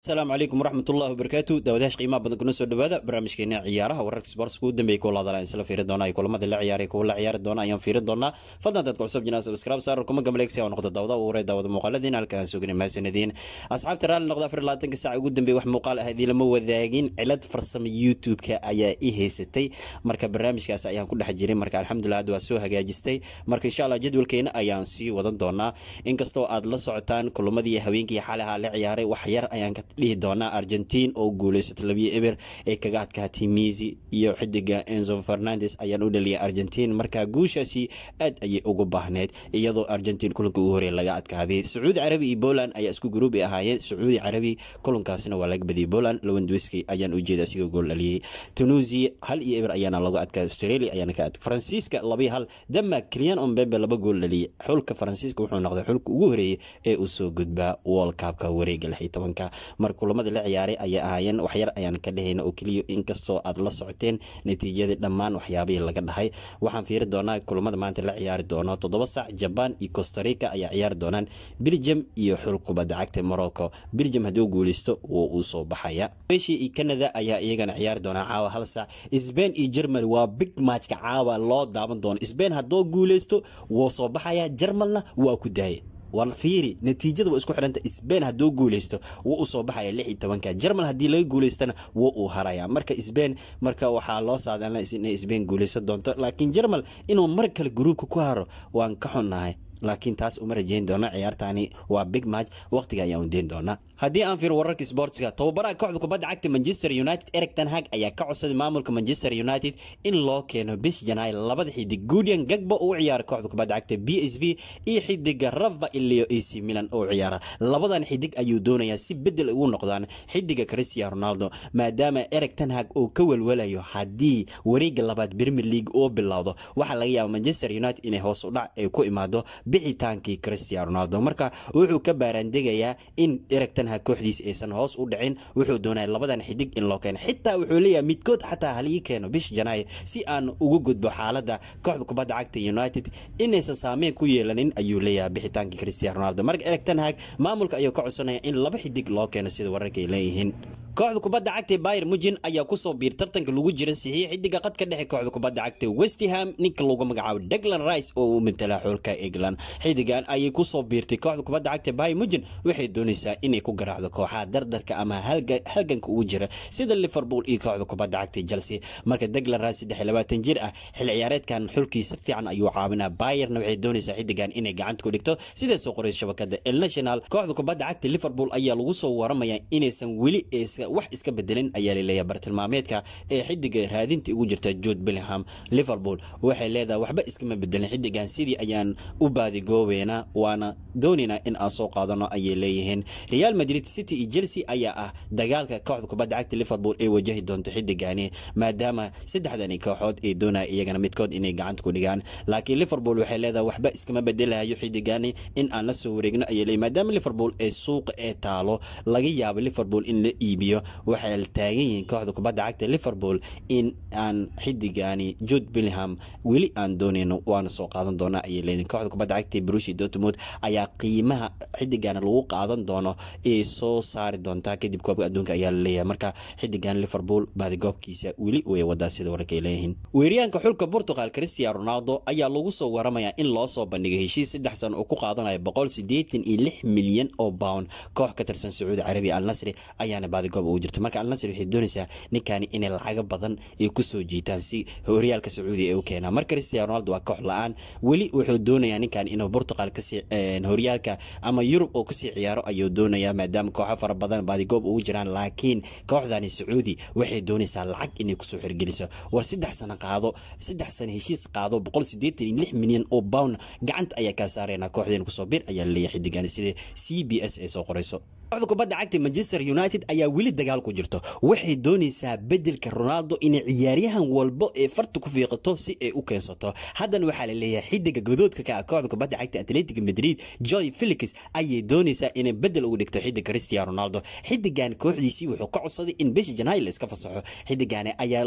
asalaamu calaykum waraxmatullahi wabarakaatu daawadayash qiimaha badan kuna soo dhawaada barnaamijkeena ciyaaraha wararka sboortska u dambeeyay kuwa laadala isla fiiri doona ay kulamada la ciyaaray kuwa la ciyaari doona ayaan fiiri doonaa fadlan dadka cusub jinaa subscribe saar kuma gamaleeg si aan noqdo daawada u waray daawada muuqaaladiin halka aan sugin maasanadiin asxaabta raalli noqda afar labaatanka saac ugu dambeeyay wax muuqaal ah idin wadaagin cilad farsamo youtube-ka ayaa i haysatay marka barnaamijkaas ayaan ku dhex jiray marka alxamdulillah hadda waa soo hagaajistay marka insha allah jadwalkeena ayaan sii wadan doonaa inkastoo aad la socotaan kulamadii haweenkii xalaha la ciyaaray wax yar ayaan ka dhihi doonaa argentiin oo guuleysata labiyo eber ay kaga adka miisi iyo xidiga enzo fernandes ayaan u dhaliyay argentiin markaa guushaasi aad ayay ugu baahneyd iyadoo argentiin kulanka ugu horeya laga adkaaday sacuudi carabi iyo poland ayaa isku guruub ahaayeen sacuudi carabi kulankaasna waa laga badiyay poland lawanduiski ayaan u jeeda gool dhaliyay tunusia hal iyo eber ayaana lagu adkaa australia ayaana ka adka faransiiska laba hal denmark kiliyan ombembe laba gool dhaliyay xulka faransiiska wuxuu noqday xulka ugu horeeyay ee uu soo gudbaa world cupka wareega lix tobanka mar kulamadii la ciyaaray ayay ahaayeen waxyar ayaan ka dhehayna oo keliya inkastoo aad la socoteen natiijadii dhammaan waxyaabihii laga dhahay waxaan fiiri doonaa kulamada maanta la ciyaari doono toddoba saac jabaan iyo costarica ayaa ciyaari doonaan belgium iyo xul kubadda cagta morocco belgium hadduu guuleysto woo uu soo baxaya weshiya iyo canada ayaa iyagana ciyaari doonaa caawa hal saac sbain iyo germany waa big maajka caawa loo daaban doono sbain haddoo guuleysto woo soo baxaya jarmalna waa ku daaya war fiiri natiijada waa isku xidhanta sbain hadduu guuleysto wuu usoo baxaya lix iyo tobanka jerman haddii laga guuleystana wuu uu haraya marka sbain marka waxaa loo saadana inay sbain guuleysan doonto laakiin jarmal inuu mar kale gruubka ku haro waan ka xunnahay laakiin taas uma rajeyn doono ciyaartaani waa big match waqtiga ayaan udeyn doonaa haddii aan fiiro wararka sportska tobabaraha kooxda kubadda cagta manchester united eric tanhag ayaa ka codsaday maamulka manchester united in loo keeno bish janaay labada xidig guudian gagbo uu ciyaara kooxda kubadda cagta b s v iyo xidiga rava ilio e milan uu ciyaara labadan xidig ayuu doonayaa si bedel ugu noqdaan xidiga christian ronaldo maadaama eric tanhag uu ka welwalayo haddii wareega labaad premier league oo bilowdo waxaa laga yaaba manchester united inay hoos u dhac ay ku imaado bixitaankii christian ronaldo marka wuxuu ka baaraandegayaa in eragtanha kooxdiis aysan hoos u dhicin wuxuu doonaa labadan xidig in loo keeno xitaa wuxuu leeyahay midkood xataa halii keeno bisha janaay si aan ugu gudbo xaaladda kooxda kubadda cagta united inaysan saameyn ku yeelanin ayuu leeyahay bixitaankii christian ronaldo marka eragtanhag maamulka ayuu ka codsanaya in laba xidig loo keeno sida wararka ay leeyihiin kooxda kubadda cagta ee bayer mujin ayaa kusoo biir tartanka lagu jira saxiix xidiga qadka dhexe kooxda kubadda cagta westham ninka lagu magacaabo deglan rice oo uu matala xoolka england xidigan ayay kusoo biirtay kooxda kubadda cagta bayer mujin waxay doonaysaa inay ku garaacdo kooxaha dardarka ama halganka ugu jira sida liverpool iyo kooxda kubadda cagta chelsea marka deglan rice saddex labaatan jir ah xil ciyaareedkan xulkiisa fiican ayuu caawinaa bayerna waxay doonaysaa xidigan inay gacanta ku dhigto sidaasoo qoreys shabakada el national kooxda kubadda cagta liverpool ayaa lagu soo waramayaa inaysan weli wax iska bedelin ayaa laleeyahay bartilmaameedka ee xidiga raadintii ugu jirta jude billingham liverpool waxay leedahay waxba iskama bedelin xidigan sidii ayaan u baadigoobeynaa waana doonayna in aan soo qaadano ayay leeyihiin real madrid city iyo chelsea ayaa ah dagaalka kooxda kubadda cagta liverpool ay wajahi doonto xiddigani maadaama saddexdani kooxood ay doonaya iyagana midkood inay gacanta ku dhigaan laakiin liverpool waxay leedahay waxba iskama bedelahayo xiddigani in aan la soo wareegno ayay leeyihin maadaama liverpool ee suuqa ee taalo laga yaabo liverpool in la iibiyo waxay taagan yihiin kooxda kubadda cagta liverpool in aan xiddigani jude billingham weli aan doonayno waana soo qaadan doonaa ayay leeyihin kooxda kubadda cagta brushi dortmund ayaa ayaa qiimaha xidigan lagu qaadan doono ayay soo saari doontaa kadib koobka adduunka ayaa laleeyahay marka xidigan liverpool baadigoobkiisa weli way wadaa sida wararka ay leeyihiin weeryahanka xulka portugal christian ronaldo ayaa lagu soo waramayaa in loo soo bandhigay heshiis saddex san oo ku qaadanayo boqol siddeetan iyo lix milyan oo bawn koox ka tirsan sacuudi carabiya alnasri ayaana baadigoob ugu jirta marka alnasri waxay doonaysaa ninkaani inay lacago badan ay kusoo jiitaan si horyaalka sacuudiya ay u keenaan mar christian ronaldo waa koox la-aan weli wuxuu doonayaa ninkaan inuu portugal kasi eh, horyaalka ama yurub oo kasii ciyaaro ayuu doonayaa maadaama kooxo fara badan baadigoob ugu jiraan laakiin kooxdani sacuudi waxay doonaysaa lacag inay kusoo xirgeliso war saddex sano qaado saddex sano heshiis qaado boqol sideetan iyo lix milyan oo bown gacanta ayaa kaa saarayna kooxdeen kusoo bir ayaa laleeyahay xidigaani sida c b s ay soo qorayso kooxda kubadda cagta manchester united ayaa weli dagaal ku jirto waxay doonaysaa bedelka ronaldo inay ciyaaryahan walbo ee farta ku fiiqato si ay u keensato haddana waxaa la leeyahay xidiga gadoodka ka ah kooxda kubadda cagta atletic madrid joy felix ayay doonaysaa inay bedel ugu dhigto xidiga christian ronaldo xidigan kooxdiisii wuxuu ka codsaday in bisha janaayo la iska fasaxo xidigaane ayaa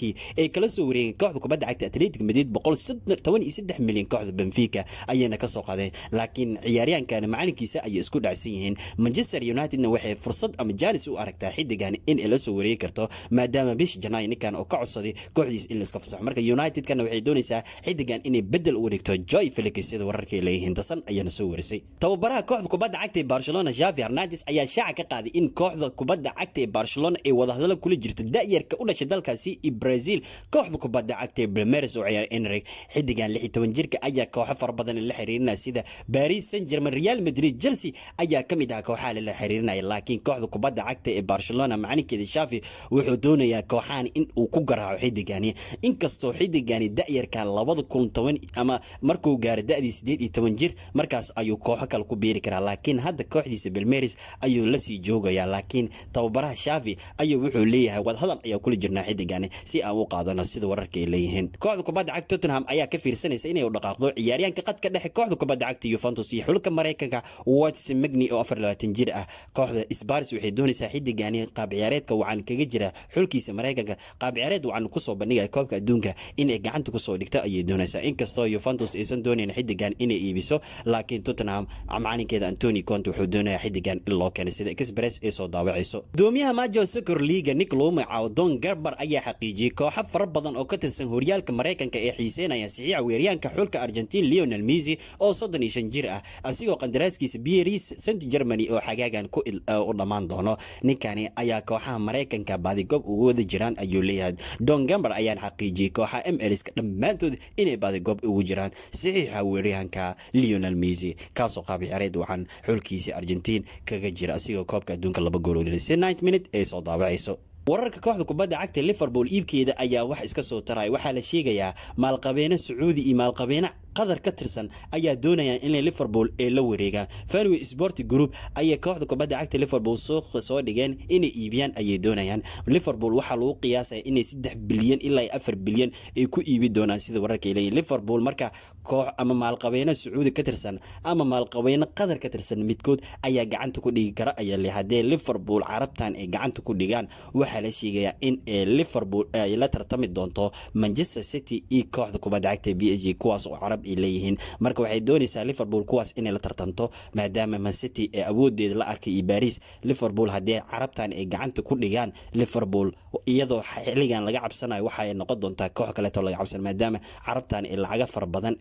kii ay kala soo wareegeen kooxda kubadda cagta atletic madrid milyan kooxda benfica ayayna ka soo qaadeen laakiin ciyaaryahankana macalinkiisa ayay isku dhacsan yihiin manchester unitedna waxay fursad ama jaanis u aragtaa xidigan inay la soo wareegi karto maadaama bish janaay ninkan oo ka codsaday kooxdiis in laiska fasaxo marka unitedkana waxay doonaysaa xidigan inay bedel u wareegto joy felix sida wararkii laga hindasan ayaana soo warisay tababaraha kooxda kubadda cagta ee barcelona javi hernandes ayaa shaaca ka qaaday in kooxda kubadda cagta ee barcelona ay wadahadalo kula jirto da u dhashay dalkaasi iyo brazil kooxda kubadda cagta ee blameres oo ciyaar enrig xidigan lix toban jirka ayaa kooxo fara badan la xiriirinaya sida paris saint germain real madrid chelsea ayaa ka mid ah kooxaha lala xiriirinaya laakiin kooxda kubadda cagta ee barcelona macalinkeeda shafi wuxuu doonayaa kooxahan in uu ku garaaco xidigani inkastoo xidigani da labada kun toban ama markuu gaaro da sideed iyo toban jir markaas ayuu kooxo kale ku biiri karaa laakiin hadda kooxdiisa belmeris ayuu lasii joogayaa laakiin tababaraha shafi ayuu wuxuu leeyahay wadhadal ayaa kula jirnaa xidigani si aan u qaadano sida wararka ay leeyihiin kooxda kubadda cagta tottenham ayaa ka fiirsanaysa inay u dhaqaaqdo ciyaaryahanka qadka dhexe kooxda kubadda cagta yuventus iyo xulka maraykanka watson magni oo afar jir ah kooxda sbars waxay doonaysaa xidigan qaabciyaareedka wacan kaga jira xulkiisa mareykanka qaabciyaareed wacan kusoo bandhigaya koobka adduunka inay gacanta kusoo dhigto ayay doonaysaa inkastoo yuventus aysan doonayn xidigan inay iibiso laakiin tottenham macalinkeeda antoni cont wuxuu doonaya xidigan in loo keenay sida express ay soo daawacayso gudoomiyaha majo socor liaga niclome cawdon garbar ayaa xaqiijiyey kooxo fara badan oo ka tirsan horyaalka mareykanka ee xiiseynaya saxiixa weeryaanka xulka argentin leonel misi oo soddon iyo shan jir ah asigoo qandaraaskiisa bieris st germany derbi oo xagaagan eh, u dhammaan doono ninkani ayaa kooxaha maraykanka baadigob ugu wada jiraan ayuu leeyahay don gambar ayaan xaqiijiyey kooxaha m lska dhammaantood inay baadigoob ugu jiraan saxiixa weeryahanka leonel mesy kaasoo qaabicyareed waxaan xulkiisa argentiin kaga jira asigoo koobka adduunka laba goololilise nigt minute ay soo daabacayso wararka kooxda kubadda cagta liverpool iibkeeda ayaa wax iska soo taray waxaa la sheegayaa maalqabeene sacuudi iyo maalqabeene qatar ka tirsan ayaa doonaya inay liverpool ee la wareegaan fanway sporti group ayay kooxda kubadda cagta liverpool suuqa soo dhigeen inay iibiyaan ayay doonayaan liverpool waxaa lagu qiyaasaya inay saddex bilyan ilaa afar bilyan ay ku iibi doonaan sida wararka leeyihin liverpool marka koox ama maalqabeyne sacuudi ka tirsan ama maalqabeyne qatar ka tirsan midkood ayaa gacanta ku dhigi kara ayaa haddee liverpool carabtan ay gacanta ku dhigaan waxaa la sheegayaa in eh, liverpool ay la tartami doonto manchester city iyo kooxda kubadda cagta b s g kuwaas oo carab ay leeyihiin marka waxay doonaysaa liverpool kuwaas inay la tartanto maadaama mancity ee awoodeeda la arkay iyo baris liverpool haddii carabtan ay gacanta ku dhigaan liverpool iyadoo xiligan laga cabsanayo waxaay noqon doontaa koox kaleto laga cabsan maadaama carabtan ee lacaga fara badan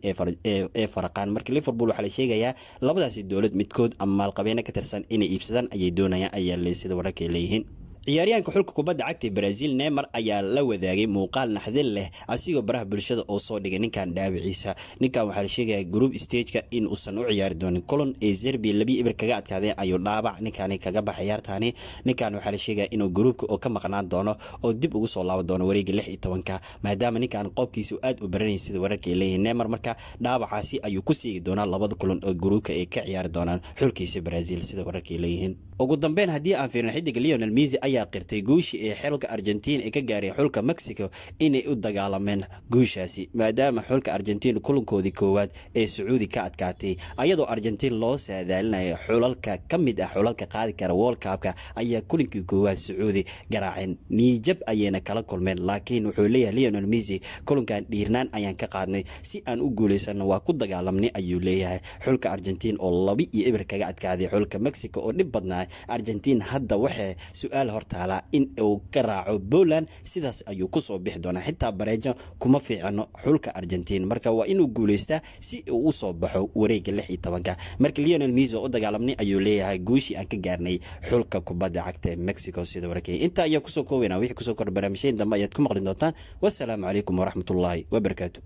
ee faraqaan marka liverpool waxaa la sheegayaa labadaasi dowlad midkood ama maalqabeena ka tirsan inay iibsadaan ayay doonayaan ayaa leysida wararka ay leeyihiin ciyaaryahanka xulka kubadda cagta brazil neymar ayaa la wadaagay muuqaal naxdin leh asigoo baraha bulshada oo soo dhigay ninkan dhaawiciisa ninkan waxaa la sheegaya group stageka in uusan u ciyaari doonin colon ee zerbi labi ibir kaga adkaadeen ayuu dhaabac ninkaani kaga bax ciyaartaani ninkan waxaa la sheegaya inuu gruubka oo ka maqnaan doono oo dib ugu soo laaban doono wareega lix iyo tobanka maadaama ninkan qoobkiisa aad u baranayay sida wararka leeyihin neymar marka dhaabacaasi ayuu ku siigi doonaa labada kulan oo gruubka ay ka ciyaari doonaan xulkiisa brazil sida wararka leeyihiin ugu dambeyn haddii aan fiirin xidiga leonel misi ayaa qirtay guushii ee xilka argentiin ee ka gaaray xulka mexico inay u dagaalameen guushaasi maadaama xulka argentiin kulankoodii koowaad ee sacuudi ka adkaatay ayadoo argentiin loo saadaalinayo xulalka ka mid ah xulalka qaadi kara wolkaabka ayaa kulankii koowaad sacuudi garaaceen niijab ayayna kala kulmeen laakiin wuxuu leeyahay leonel misi kulankan dhiirnaan ayaan ka qaadnay si aan u guulaysanna waa ku dagaalamnay ayuu leeyahay xulka argentiin oo laba iyo eber kaga adkaaday xulka mexico oo dhib badnaa argentiin hadda waxay su-aal hor qortaalaa in uu ka raaco boland sidaas ayuu kusoo bixi doonaa xitaa bareejo kuma fiicano xulka argentiin marka waa inuu guuleystaa si uu usoo baxo wareega lix iyo tobanka marka leonel miso u dagaalamnay ayuu leeyahay guushii aan ka gaarnay xulka kubadda cagta mexico sida warakay intaa ayaa kusoo koobeyna wixii kusoo kor barnaamijyahin dambe ayaad ku maqli doontaan wasalaamu calaykum waraxmatullaahi wabarakaatu